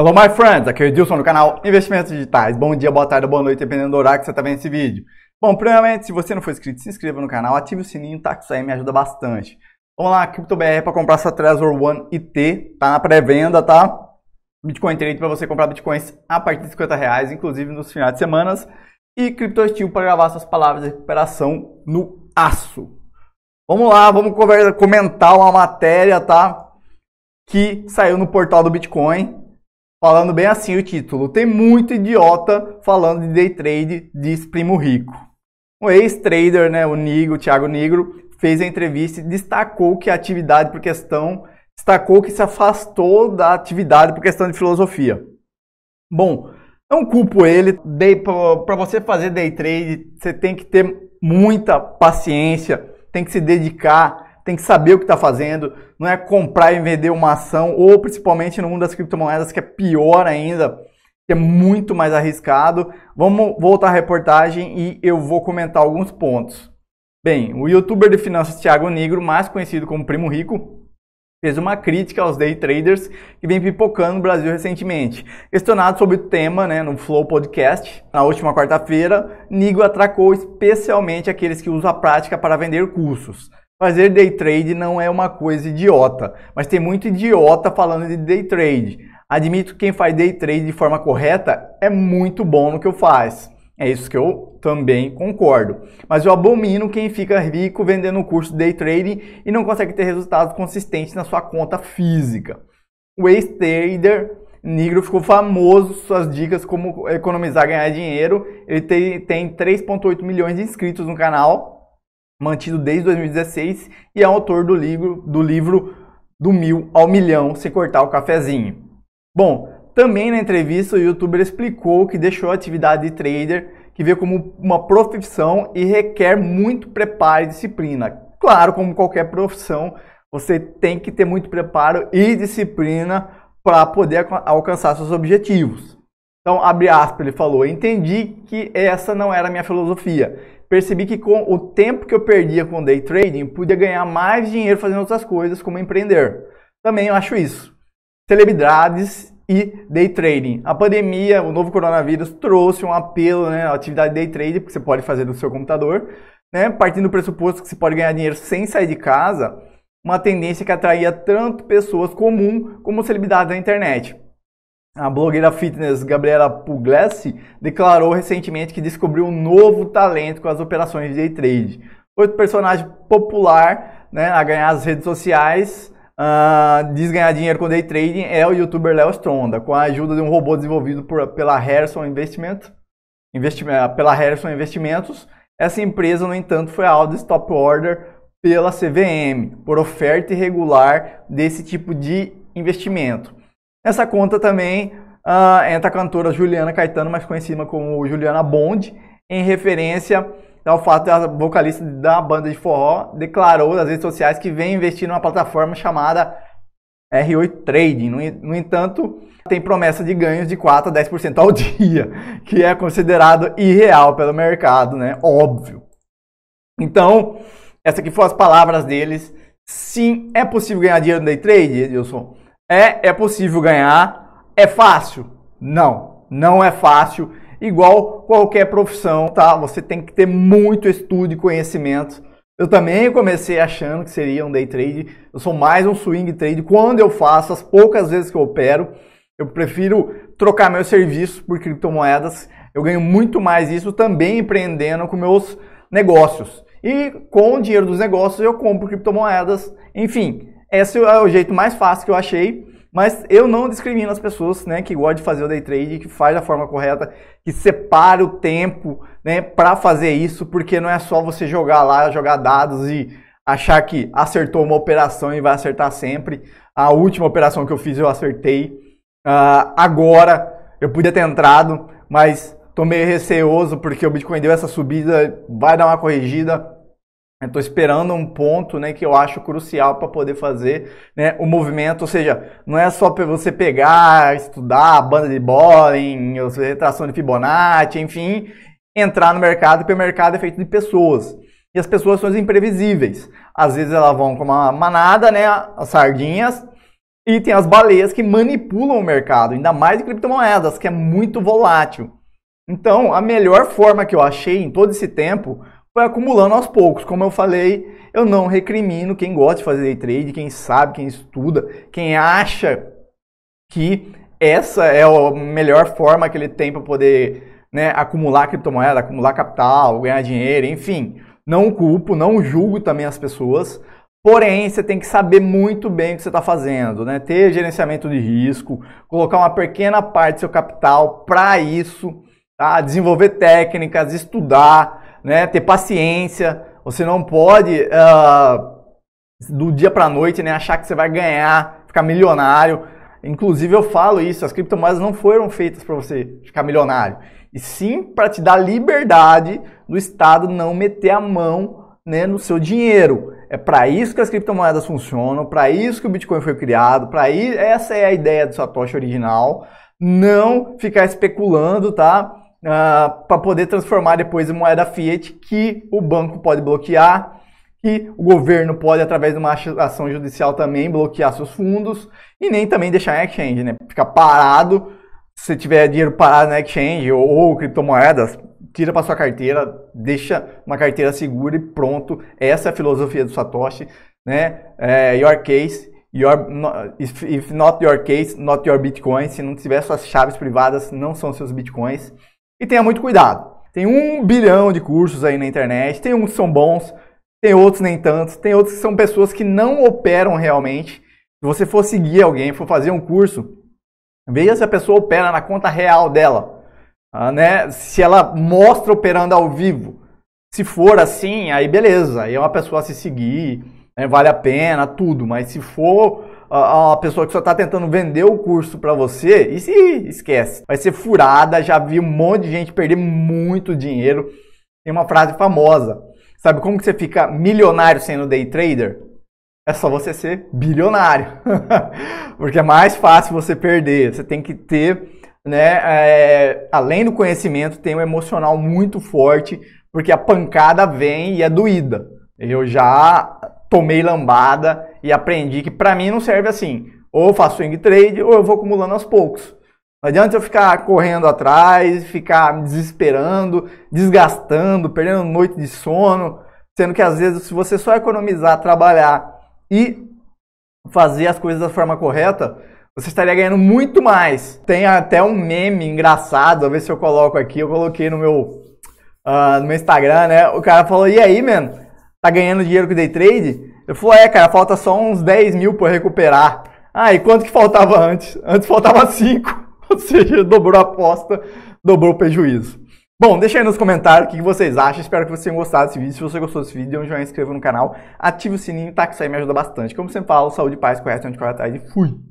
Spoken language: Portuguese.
Hello my friends, aqui é o Edilson do canal Investimentos Digitais. Bom dia, boa tarde, boa noite, dependendo do horário que você está vendo esse vídeo. Bom, primeiramente, se você não for inscrito, se inscreva no canal, ative o sininho, tá? Que isso aí me ajuda bastante. Vamos lá, CryptoBR é para comprar essa Trezor One IT, tá na pré-venda, tá? Bitcoin Trade para você comprar bitcoins a partir de 50 reais, inclusive nos finais de semanas. E CryptoSteel para gravar suas palavras de recuperação no aço. Vamos lá, vamos comentar uma matéria, tá? Que saiu no portal do Bitcoin, Falando bem assim o título, tem muito idiota falando de day trade, diz primo rico. Um ex-trader, né, o Nigo, o Thiago Nigro, fez a entrevista e destacou que a atividade por questão, destacou que se afastou da atividade por questão de filosofia. Bom, não culpo ele, para você fazer day trade, você tem que ter muita paciência, tem que se dedicar, tem que saber o que está fazendo, não é comprar e vender uma ação, ou principalmente no mundo das criptomoedas, que é pior ainda, que é muito mais arriscado. Vamos voltar à reportagem e eu vou comentar alguns pontos. Bem, o youtuber de finanças Thiago Negro, mais conhecido como Primo Rico, fez uma crítica aos day traders que vem pipocando no Brasil recentemente. Questionado sobre o tema né, no Flow Podcast, na última quarta-feira, Nigo atracou especialmente aqueles que usam a prática para vender cursos. Fazer day trade não é uma coisa idiota, mas tem muito idiota falando de day trade. Admito que quem faz day trade de forma correta é muito bom no que eu faz. É isso que eu também concordo. Mas eu abomino quem fica rico vendendo o curso day trading e não consegue ter resultados consistentes na sua conta física. O ex-trader Negro ficou famoso suas dicas como economizar ganhar dinheiro. Ele tem 3,8 milhões de inscritos no canal mantido desde 2016 e é autor do livro do livro do mil ao milhão se cortar o cafezinho. Bom, também na entrevista o youtuber explicou que deixou a atividade de trader que vê como uma profissão e requer muito preparo e disciplina. Claro, como qualquer profissão, você tem que ter muito preparo e disciplina para poder alcançar seus objetivos. Então, abre aspas, ele falou: entendi que essa não era a minha filosofia. Percebi que com o tempo que eu perdia com day trading, podia ganhar mais dinheiro fazendo outras coisas, como empreender. Também eu acho isso. Celebridades e day trading. A pandemia, o novo coronavírus trouxe um apelo né, à atividade day trading, porque você pode fazer no seu computador, né, partindo do pressuposto que você pode ganhar dinheiro sem sair de casa, uma tendência que atraía tanto pessoas comuns como celebridades da internet. A blogueira fitness Gabriela Pugliese declarou recentemente que descobriu um novo talento com as operações de day trade. Outro personagem popular né, a ganhar as redes sociais uh, diz ganhar dinheiro com day trading é o youtuber Léo Stronda, com a ajuda de um robô desenvolvido por, pela Harrison Investment ah, pela Harrison Investimentos. Essa empresa, no entanto, foi alvo de stop order pela CVM por oferta irregular desse tipo de investimento. Nessa conta também uh, ah, entra é a cantora Juliana Caetano, mais conhecida como Juliana Bond, em referência ao fato da vocalista da banda de forró declarou nas redes sociais que vem investir numa plataforma chamada R8 Trading. No, entanto, tem promessa de ganhos de 4 a 10% ao dia, que é considerado irreal pelo mercado, né? Óbvio. Então, essas aqui foram as palavras deles. Sim, é possível ganhar dinheiro no day trade, Edilson? É, é possível ganhar? É fácil? Não, não é fácil. Igual qualquer profissão, tá? Você tem que ter muito estudo e conhecimento. Eu também comecei achando que seria um day trade. Eu sou mais um swing trade. Quando eu faço, as poucas vezes que eu opero, eu prefiro trocar meus serviços por criptomoedas. Eu ganho muito mais isso também empreendendo com meus negócios. E com o dinheiro dos negócios eu compro criptomoedas. Enfim, esse é o jeito mais fácil que eu achei, mas eu não discrimino as pessoas, né, que gostam de fazer o day trade, que faz da forma correta, que separa o tempo, né, para fazer isso, porque não é só você jogar lá, jogar dados e achar que acertou uma operação e vai acertar sempre. A última operação que eu fiz eu acertei. Uh, agora eu podia ter entrado, mas tô meio receoso porque o Bitcoin deu essa subida, vai dar uma corrigida. Estou esperando um ponto né, que eu acho crucial para poder fazer né, o movimento, ou seja, não é só para você pegar, estudar a banda de a retração de Fibonacci, enfim, entrar no mercado, porque o mercado é feito de pessoas. E as pessoas são imprevisíveis. Às vezes elas vão com uma manada, né, as sardinhas, e tem as baleias que manipulam o mercado, ainda mais em criptomoedas, que é muito volátil. Então, a melhor forma que eu achei em todo esse tempo acumulando aos poucos. Como eu falei, eu não recrimino quem gosta de fazer day trade, quem sabe, quem estuda, quem acha que essa é a melhor forma que ele tem para poder né, acumular criptomoeda, acumular capital, ganhar dinheiro, enfim. Não culpo, não julgo também as pessoas, Porém, você tem que saber muito bem o que você está fazendo, né? Ter gerenciamento de risco, colocar uma pequena parte do seu capital para isso, tá? Desenvolver técnicas, estudar, né? Ter paciência. Você não pode uh, do dia para noite, né? Achar que você vai ganhar, ficar milionário. Inclusive eu falo isso, as criptomoedas não foram feitas para você ficar milionário, e sim para te dar liberdade do Estado não meter a mão né, no seu dinheiro. É para isso que as criptomoedas funcionam, para isso que o Bitcoin foi criado, para isso essa é a ideia do Satoshi original. Não ficar especulando, tá? uh, ah, para poder transformar depois em moeda fiat que o banco pode bloquear, que o governo pode, através de uma ação judicial também, bloquear seus fundos e nem também deixar em exchange, né? Ficar parado, se tiver dinheiro parado na exchange ou, ou criptomoedas, tira para sua carteira, deixa uma carteira segura e pronto. Essa é a filosofia do Satoshi, né? É, your case, your if, if not your case, not your bitcoin. Se não tiver suas chaves privadas, não são seus bitcoins. E tenha muito cuidado. Tem um bilhão de cursos aí na internet, tem uns que são bons, tem outros nem tantos, tem outros que são pessoas que não operam realmente. Se você for seguir alguém, for fazer um curso, veja se a pessoa opera na conta real dela, tá, né? Se ela mostra operando ao vivo. Se for assim, aí beleza, aí é uma pessoa a se seguir, né? vale a pena, tudo. Mas se for a, a pessoa que só está tentando vender o curso para você e se esquece. Vai ser furada, já vi um monte de gente perder muito dinheiro. Tem uma frase famosa. Sabe como que você fica milionário sendo day trader? É só você ser bilionário. Porque é mais fácil você perder. Você tem que ter, né, é, além do conhecimento, tem um emocional muito forte, porque a pancada vem e é doída. Eu já tomei lambada e aprendi que para mim não serve assim. Ou eu faço swing trade ou eu vou acumulando aos poucos. Não adianta eu ficar correndo atrás, ficar me desesperando, desgastando, perdendo noite de sono, sendo que às vezes se você só economizar, trabalhar e fazer as coisas da forma correta, você estaria ganhando muito mais. Tem até um meme engraçado, a ver se eu coloco aqui, eu coloquei no meu, uh, no meu Instagram, né? O cara falou, e aí, mano, tá ganhando dinheiro com day trade? Ele falou, é, cara, falta só uns 10 mil para recuperar. Ah, e quanto que faltava antes? Antes faltava 5. Ou seja, dobrou a aposta, dobrou o prejuízo. Bom, deixa aí nos comentários o que vocês acham. Espero que vocês tenham gostado desse vídeo. Se você gostou desse vídeo, dê um joinha, inscreva no canal, ative o sininho, tá? Que isso aí me ajuda bastante. Como sempre falo, saúde, paz, correto, anticorreto, e fui!